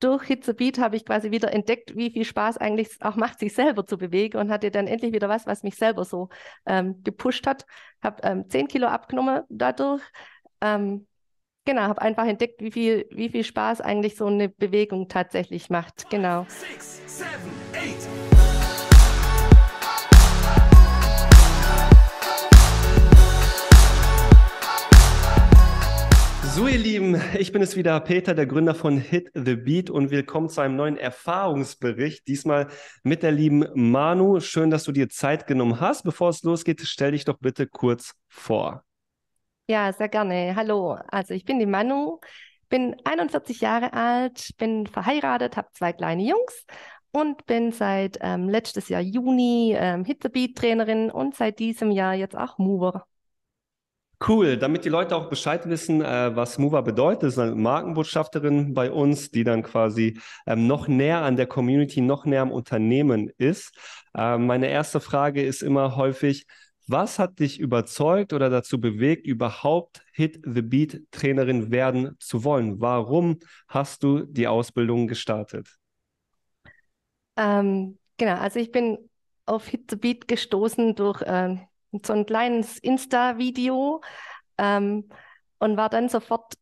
durch Hitzebeat habe ich quasi wieder entdeckt, wie viel Spaß eigentlich auch macht, sich selber zu bewegen und hatte dann endlich wieder was, was mich selber so ähm, gepusht hat. Habe ähm, 10 Kilo abgenommen dadurch. Ähm, genau, habe einfach entdeckt, wie viel, wie viel Spaß eigentlich so eine Bewegung tatsächlich macht. Genau. Six, seven, eight. So ihr Lieben, ich bin es wieder, Peter, der Gründer von Hit the Beat und willkommen zu einem neuen Erfahrungsbericht, diesmal mit der lieben Manu. Schön, dass du dir Zeit genommen hast. Bevor es losgeht, stell dich doch bitte kurz vor. Ja, sehr gerne. Hallo, also ich bin die Manu, bin 41 Jahre alt, bin verheiratet, habe zwei kleine Jungs und bin seit ähm, letztes Jahr Juni ähm, Hit the Beat Trainerin und seit diesem Jahr jetzt auch Mover. Cool, damit die Leute auch Bescheid wissen, äh, was Mover bedeutet, ist eine Markenbotschafterin bei uns, die dann quasi ähm, noch näher an der Community, noch näher am Unternehmen ist. Äh, meine erste Frage ist immer häufig, was hat dich überzeugt oder dazu bewegt, überhaupt Hit the Beat Trainerin werden zu wollen? Warum hast du die Ausbildung gestartet? Ähm, genau, also ich bin auf Hit the Beat gestoßen durch ähm, so ein kleines Insta-Video ähm, und war dann sofort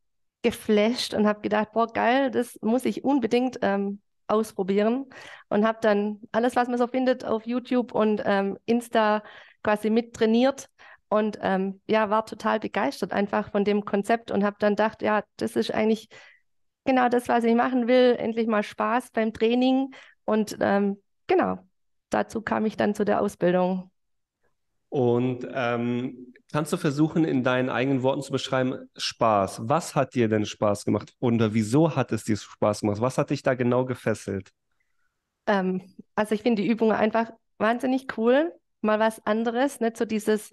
geflasht und habe gedacht, boah, geil, das muss ich unbedingt ähm, ausprobieren und habe dann alles, was man so findet, auf YouTube und ähm, Insta quasi mittrainiert und ähm, ja, war total begeistert einfach von dem Konzept und habe dann gedacht, ja, das ist eigentlich genau das, was ich machen will, endlich mal Spaß beim Training und ähm, genau, dazu kam ich dann zu der Ausbildung. Und ähm, kannst du versuchen, in deinen eigenen Worten zu beschreiben, Spaß. Was hat dir denn Spaß gemacht? Oder äh, wieso hat es dir Spaß gemacht? Was hat dich da genau gefesselt? Ähm, also ich finde die Übung einfach wahnsinnig cool. Mal was anderes, nicht so dieses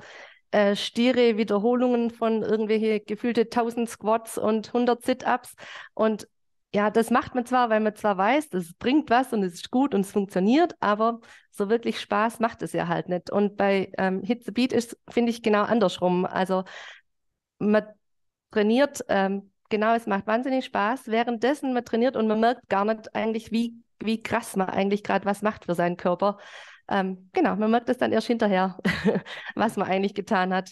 äh, stiere Wiederholungen von irgendwelche gefühlte 1000 Squats und 100 Sit-ups und ja, das macht man zwar, weil man zwar weiß, das bringt was und es ist gut und es funktioniert, aber so wirklich Spaß macht es ja halt nicht. Und bei ähm, Hit the Beat ist, finde ich, genau andersrum. Also man trainiert, ähm, genau, es macht wahnsinnig Spaß, währenddessen man trainiert und man merkt gar nicht eigentlich, wie, wie krass man eigentlich gerade was macht für seinen Körper. Ähm, genau, man merkt es dann erst hinterher, was man eigentlich getan hat.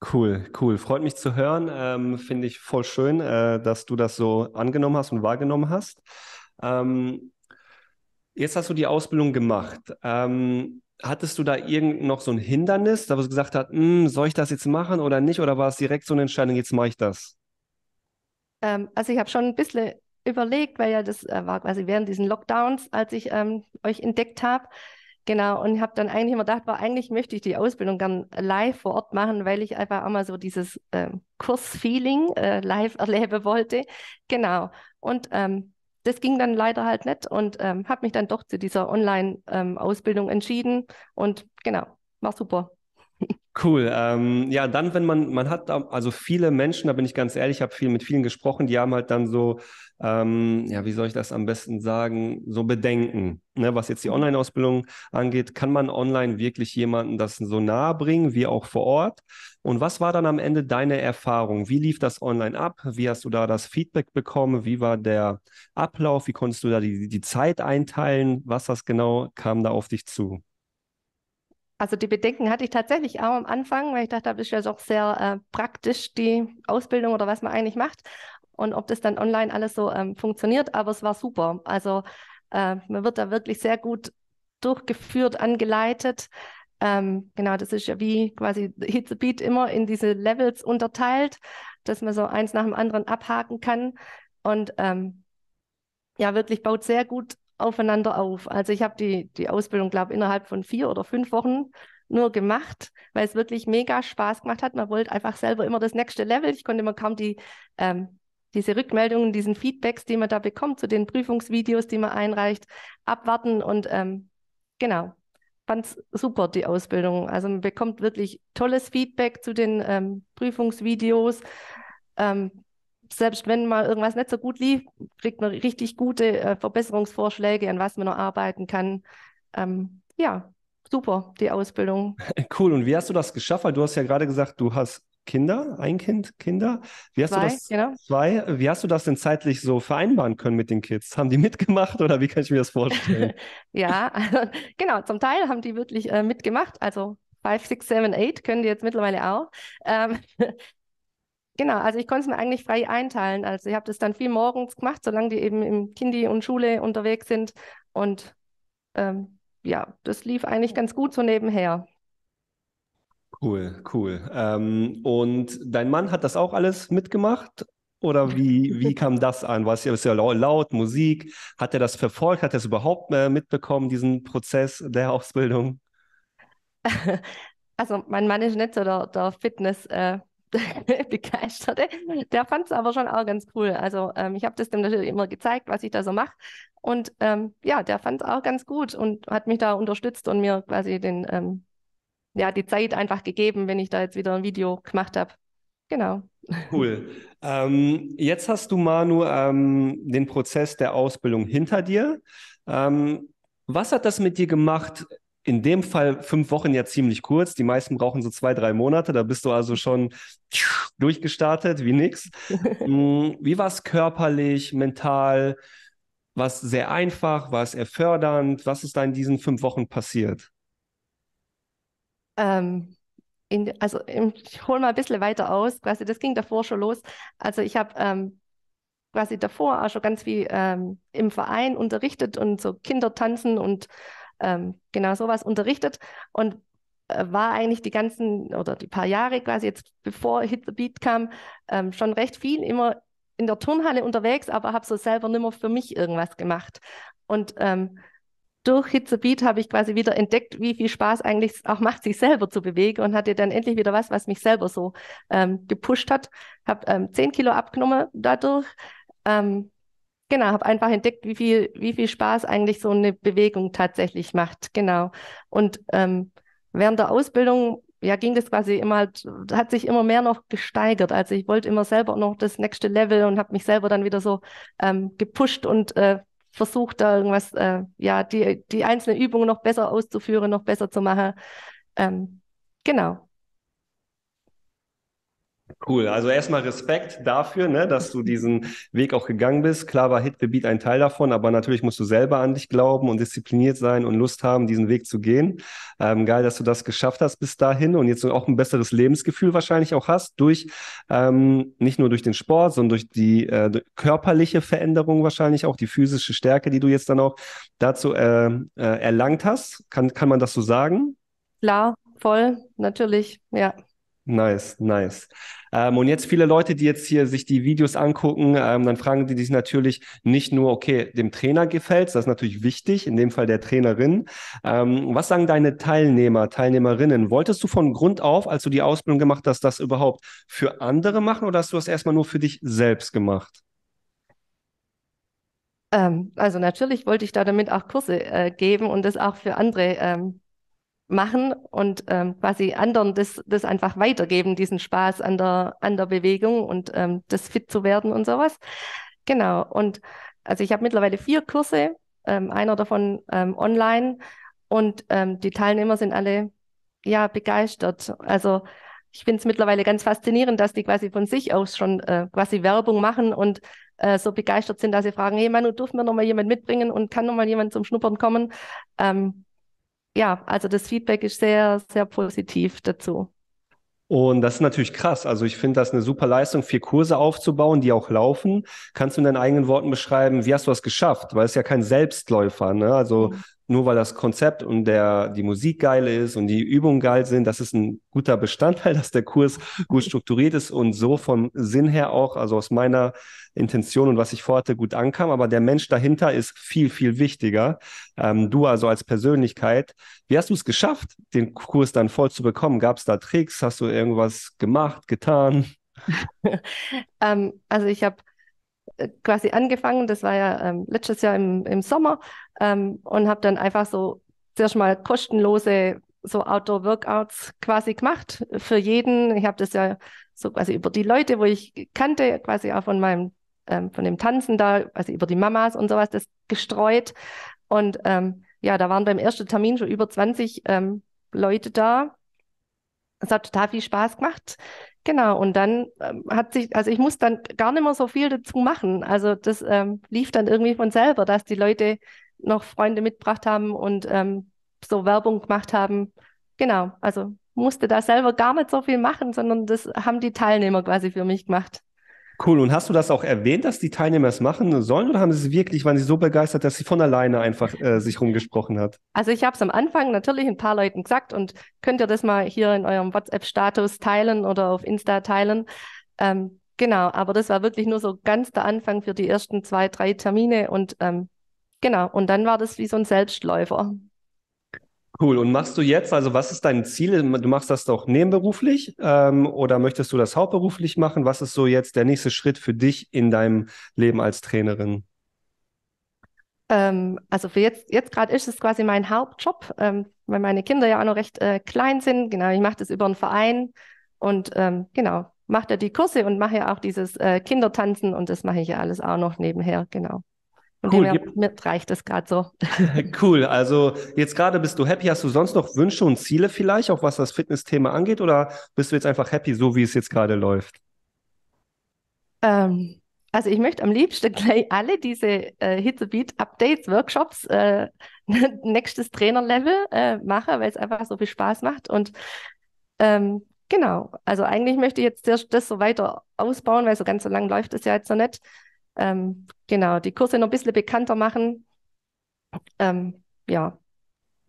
Cool, cool. Freut mich zu hören. Ähm, Finde ich voll schön, äh, dass du das so angenommen hast und wahrgenommen hast. Ähm, jetzt hast du die Ausbildung gemacht. Ähm, hattest du da irgend noch so ein Hindernis, da wo du gesagt hast, hm, soll ich das jetzt machen oder nicht? Oder war es direkt so eine Entscheidung, jetzt mache ich das? Ähm, also ich habe schon ein bisschen überlegt, weil ja das äh, war quasi während diesen Lockdowns, als ich ähm, euch entdeckt habe. Genau, und habe dann eigentlich immer gedacht, war, eigentlich möchte ich die Ausbildung gern live vor Ort machen, weil ich einfach auch mal so dieses äh, Kursfeeling äh, live erleben wollte. Genau, und ähm, das ging dann leider halt nicht und ähm, habe mich dann doch zu dieser Online-Ausbildung ähm, entschieden. Und genau, war super. Cool. Ähm, ja, dann, wenn man, man hat da, also viele Menschen, da bin ich ganz ehrlich, ich habe viel mit vielen gesprochen, die haben halt dann so, ähm, ja, wie soll ich das am besten sagen, so Bedenken. Ne, was jetzt die mhm. Online-Ausbildung angeht, kann man online wirklich jemanden das so nahe bringen, wie auch vor Ort? Und was war dann am Ende deine Erfahrung? Wie lief das online ab? Wie hast du da das Feedback bekommen? Wie war der Ablauf? Wie konntest du da die, die Zeit einteilen? Was das genau kam da auf dich zu? Also die Bedenken hatte ich tatsächlich auch am Anfang, weil ich dachte, das ist ja doch sehr äh, praktisch, die Ausbildung oder was man eigentlich macht und ob das dann online alles so ähm, funktioniert. Aber es war super. Also äh, man wird da wirklich sehr gut durchgeführt, angeleitet. Ähm, genau, das ist ja wie quasi Hit the Beat immer in diese Levels unterteilt, dass man so eins nach dem anderen abhaken kann. Und ähm, ja, wirklich baut sehr gut aufeinander auf. Also ich habe die, die Ausbildung, glaube ich, innerhalb von vier oder fünf Wochen nur gemacht, weil es wirklich mega Spaß gemacht hat. Man wollte einfach selber immer das nächste Level. Ich konnte immer kaum die, ähm, diese Rückmeldungen, diesen Feedbacks, die man da bekommt, zu den Prüfungsvideos, die man einreicht, abwarten. Und ähm, genau, fand es super, die Ausbildung. Also man bekommt wirklich tolles Feedback zu den ähm, Prüfungsvideos. Ähm, selbst wenn mal irgendwas nicht so gut lief, kriegt man richtig gute äh, Verbesserungsvorschläge, an was man noch arbeiten kann. Ähm, ja, super, die Ausbildung. Cool. Und wie hast du das geschafft? Weil du hast ja gerade gesagt, du hast Kinder, ein Kind, Kinder. Wie hast zwei, du das, genau. zwei, wie hast du das denn zeitlich so vereinbaren können mit den Kids? Haben die mitgemacht oder wie kann ich mir das vorstellen? ja, also, genau, zum Teil haben die wirklich äh, mitgemacht. Also 5, 6, 7, 8 können die jetzt mittlerweile auch. Ähm, Genau, also ich konnte es mir eigentlich frei einteilen. Also ich habe das dann viel morgens gemacht, solange die eben im Kindi und Schule unterwegs sind. Und ähm, ja, das lief eigentlich ganz gut so nebenher. Cool, cool. Ähm, und dein Mann hat das auch alles mitgemacht? Oder wie, wie kam das an? War es ja, ja laut, Musik? Hat er das verfolgt? Hat er es überhaupt äh, mitbekommen, diesen Prozess der Ausbildung? Also mein Mann ist nicht so der, der Fitness. Äh, Begeisterte, der fand es aber schon auch ganz cool. Also ähm, ich habe das dem natürlich immer gezeigt, was ich da so mache. Und ähm, ja, der fand es auch ganz gut und hat mich da unterstützt und mir quasi den, ähm, ja, die Zeit einfach gegeben, wenn ich da jetzt wieder ein Video gemacht habe. Genau. Cool. Ähm, jetzt hast du, Manu, ähm, den Prozess der Ausbildung hinter dir. Ähm, was hat das mit dir gemacht, in dem Fall fünf Wochen ja ziemlich kurz. Die meisten brauchen so zwei, drei Monate. Da bist du also schon durchgestartet wie nix. Mm, wie war es körperlich, mental? War es sehr einfach? War es erfördernd? Was ist da in diesen fünf Wochen passiert? Ähm, in, also ich hole mal ein bisschen weiter aus. Quasi, das ging davor schon los. Also ich habe ähm, quasi davor auch schon ganz viel ähm, im Verein unterrichtet und so Kinder tanzen und ähm, genau sowas unterrichtet und äh, war eigentlich die ganzen oder die paar Jahre quasi jetzt bevor Hit the Beat kam, ähm, schon recht viel immer in der Turnhalle unterwegs, aber habe so selber nimmer für mich irgendwas gemacht. Und ähm, durch Hit the Beat habe ich quasi wieder entdeckt, wie viel Spaß eigentlich auch macht, sich selber zu bewegen und hatte dann endlich wieder was, was mich selber so ähm, gepusht hat. Habe ähm, 10 Kilo abgenommen dadurch, ähm, Genau, habe einfach entdeckt, wie viel, wie viel Spaß eigentlich so eine Bewegung tatsächlich macht. Genau. Und ähm, während der Ausbildung ja, ging das quasi immer, halt, hat sich immer mehr noch gesteigert. Also ich wollte immer selber noch das nächste Level und habe mich selber dann wieder so ähm, gepusht und äh, versucht, da irgendwas, äh, ja, die, die einzelne Übung noch besser auszuführen, noch besser zu machen. Ähm, genau. Cool, also erstmal Respekt dafür, ne, dass du diesen Weg auch gegangen bist. Klar war Hit the Beat ein Teil davon, aber natürlich musst du selber an dich glauben und diszipliniert sein und Lust haben, diesen Weg zu gehen. Ähm, geil, dass du das geschafft hast bis dahin und jetzt auch ein besseres Lebensgefühl wahrscheinlich auch hast durch ähm, nicht nur durch den Sport, sondern durch die äh, körperliche Veränderung wahrscheinlich auch die physische Stärke, die du jetzt dann auch dazu äh, äh, erlangt hast. Kann kann man das so sagen? Klar, voll, natürlich, ja. Nice, nice. Ähm, und jetzt viele Leute, die jetzt hier sich die Videos angucken, ähm, dann fragen die sich natürlich nicht nur, okay, dem Trainer gefällt es, das ist natürlich wichtig, in dem Fall der Trainerin. Ähm, was sagen deine Teilnehmer, Teilnehmerinnen? Wolltest du von Grund auf, als du die Ausbildung gemacht hast, das überhaupt für andere machen oder hast du das erstmal nur für dich selbst gemacht? Ähm, also natürlich wollte ich da damit auch Kurse äh, geben und das auch für andere ähm, machen und ähm, quasi anderen das, das einfach weitergeben, diesen Spaß an der, an der Bewegung und ähm, das fit zu werden und sowas. Genau. Und also ich habe mittlerweile vier Kurse, ähm, einer davon ähm, online und ähm, die Teilnehmer sind alle ja begeistert. Also ich finde es mittlerweile ganz faszinierend, dass die quasi von sich aus schon äh, quasi Werbung machen und äh, so begeistert sind, dass sie fragen, hey Manu, dürfen wir nochmal jemand mitbringen und kann nochmal jemand zum Schnuppern kommen? Ähm, ja, also das Feedback ist sehr, sehr positiv dazu. Und das ist natürlich krass. Also ich finde das eine super Leistung, vier Kurse aufzubauen, die auch laufen. Kannst du in deinen eigenen Worten beschreiben, wie hast du das geschafft? Weil es ja kein Selbstläufer, ne? Also mhm nur weil das Konzept und der, die Musik geil ist und die Übungen geil sind, das ist ein guter Bestandteil, dass der Kurs gut strukturiert ist und so vom Sinn her auch, also aus meiner Intention und was ich vorhatte, gut ankam. Aber der Mensch dahinter ist viel, viel wichtiger. Ähm, du also als Persönlichkeit, wie hast du es geschafft, den Kurs dann voll zu bekommen? Gab es da Tricks? Hast du irgendwas gemacht, getan? ähm, also ich habe äh, quasi angefangen, das war ja ähm, letztes Jahr im, im Sommer ähm, und habe dann einfach so zuerst mal kostenlose so Outdoor-Workouts quasi gemacht für jeden. Ich habe das ja so quasi über die Leute, wo ich kannte, quasi auch von meinem, ähm, von dem Tanzen da, also über die Mamas und sowas, das gestreut. Und ähm, ja, da waren beim ersten Termin schon über 20 ähm, Leute da. Es hat total viel Spaß gemacht. Genau, und dann ähm, hat sich, also ich muss dann gar nicht mehr so viel dazu machen. Also das ähm, lief dann irgendwie von selber, dass die Leute noch Freunde mitgebracht haben und ähm, so Werbung gemacht haben. Genau, also musste da selber gar nicht so viel machen, sondern das haben die Teilnehmer quasi für mich gemacht. Cool. Und hast du das auch erwähnt, dass die Teilnehmer es machen sollen oder haben sie es wirklich, waren sie so begeistert, dass sie von alleine einfach äh, sich rumgesprochen hat? Also ich habe es am Anfang natürlich ein paar Leuten gesagt und könnt ihr das mal hier in eurem WhatsApp-Status teilen oder auf Insta teilen. Ähm, genau, aber das war wirklich nur so ganz der Anfang für die ersten zwei, drei Termine und ähm, genau, und dann war das wie so ein Selbstläufer. Cool. Und machst du jetzt, also was ist dein Ziel? Du machst das doch nebenberuflich ähm, oder möchtest du das hauptberuflich machen? Was ist so jetzt der nächste Schritt für dich in deinem Leben als Trainerin? Ähm, also für jetzt, jetzt gerade ist es quasi mein Hauptjob, ähm, weil meine Kinder ja auch noch recht äh, klein sind. Genau, ich mache das über einen Verein und ähm, genau, mache da die Kurse und mache ja auch dieses äh, Kindertanzen und das mache ich ja alles auch noch nebenher, genau. Und cool. mir reicht es gerade so. cool. Also jetzt gerade bist du happy. Hast du sonst noch Wünsche und Ziele vielleicht, auch was das Fitnessthema angeht? Oder bist du jetzt einfach happy, so wie es jetzt gerade läuft? Ähm, also ich möchte am liebsten gleich alle diese äh, Hitzebeat-Updates, Workshops, äh, nächstes Trainerlevel äh, machen, weil es einfach so viel Spaß macht. Und ähm, genau, also eigentlich möchte ich jetzt das, das so weiter ausbauen, weil so ganz so lang läuft es ja jetzt noch nicht ähm, genau, die Kurse noch ein bisschen bekannter machen. Ähm, ja.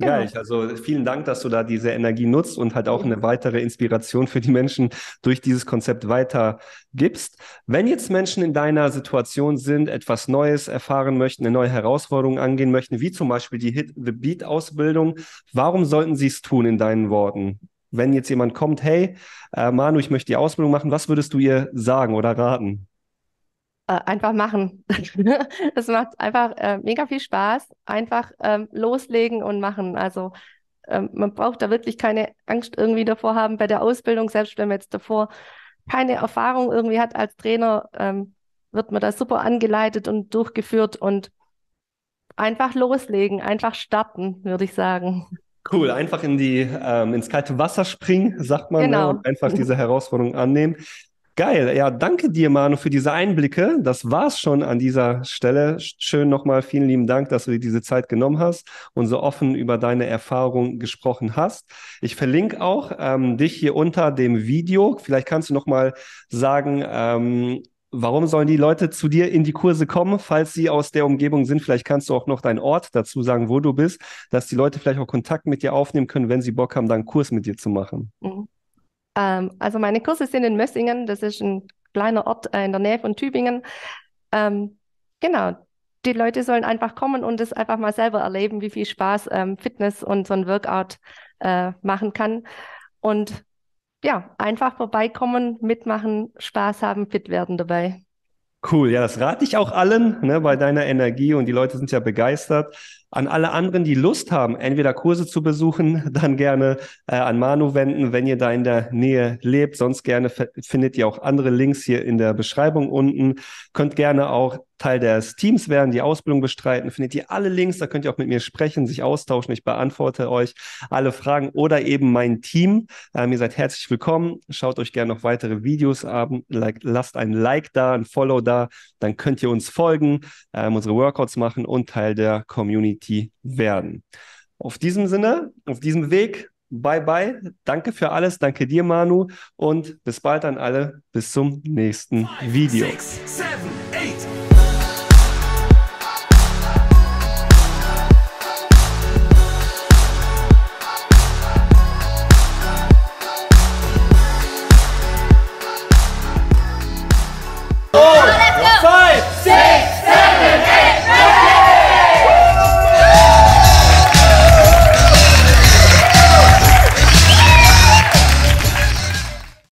Genau. Ja, ich, also vielen Dank, dass du da diese Energie nutzt und halt auch eine weitere Inspiration für die Menschen durch dieses Konzept weitergibst. Wenn jetzt Menschen in deiner Situation sind, etwas Neues erfahren möchten, eine neue Herausforderung angehen möchten, wie zum Beispiel die Hit the Beat Ausbildung, warum sollten sie es tun in deinen Worten? Wenn jetzt jemand kommt, hey, äh, Manu, ich möchte die Ausbildung machen, was würdest du ihr sagen oder raten? Äh, einfach machen. Es macht einfach äh, mega viel Spaß, einfach ähm, loslegen und machen. Also ähm, man braucht da wirklich keine Angst irgendwie davor haben bei der Ausbildung, selbst wenn man jetzt davor keine Erfahrung irgendwie hat als Trainer, ähm, wird man da super angeleitet und durchgeführt und einfach loslegen, einfach starten, würde ich sagen. Cool, einfach in die, ähm, ins kalte Wasser springen, sagt man, ne? genau. ne? und einfach diese Herausforderung annehmen. Geil. Ja, danke dir, Manu, für diese Einblicke. Das war's schon an dieser Stelle. Schön nochmal vielen lieben Dank, dass du dir diese Zeit genommen hast und so offen über deine Erfahrung gesprochen hast. Ich verlinke auch ähm, dich hier unter dem Video. Vielleicht kannst du nochmal sagen, ähm, Warum sollen die Leute zu dir in die Kurse kommen, falls sie aus der Umgebung sind? Vielleicht kannst du auch noch deinen Ort dazu sagen, wo du bist, dass die Leute vielleicht auch Kontakt mit dir aufnehmen können, wenn sie Bock haben, dann einen Kurs mit dir zu machen. Mhm. Ähm, also meine Kurse sind in Mössingen, das ist ein kleiner Ort äh, in der Nähe von Tübingen. Ähm, genau, die Leute sollen einfach kommen und es einfach mal selber erleben, wie viel Spaß ähm, Fitness und so ein Workout äh, machen kann. Und ja, einfach vorbeikommen, mitmachen, Spaß haben, fit werden dabei. Cool, ja, das rate ich auch allen ne, bei deiner Energie und die Leute sind ja begeistert. An alle anderen, die Lust haben, entweder Kurse zu besuchen, dann gerne äh, an Manu wenden, wenn ihr da in der Nähe lebt. Sonst gerne findet ihr auch andere Links hier in der Beschreibung unten. Könnt gerne auch Teil des Teams werden, die Ausbildung bestreiten, findet ihr alle Links, da könnt ihr auch mit mir sprechen, sich austauschen. Ich beantworte euch alle Fragen oder eben mein Team. Ähm, ihr seid herzlich willkommen. Schaut euch gerne noch weitere Videos an. Like, lasst ein Like da, ein Follow da. Dann könnt ihr uns folgen, ähm, unsere Workouts machen und Teil der Community werden. Auf diesem Sinne, auf diesem Weg, Bye, bye. Danke für alles. Danke dir, Manu. Und bis bald an alle. Bis zum nächsten Video. six, seven,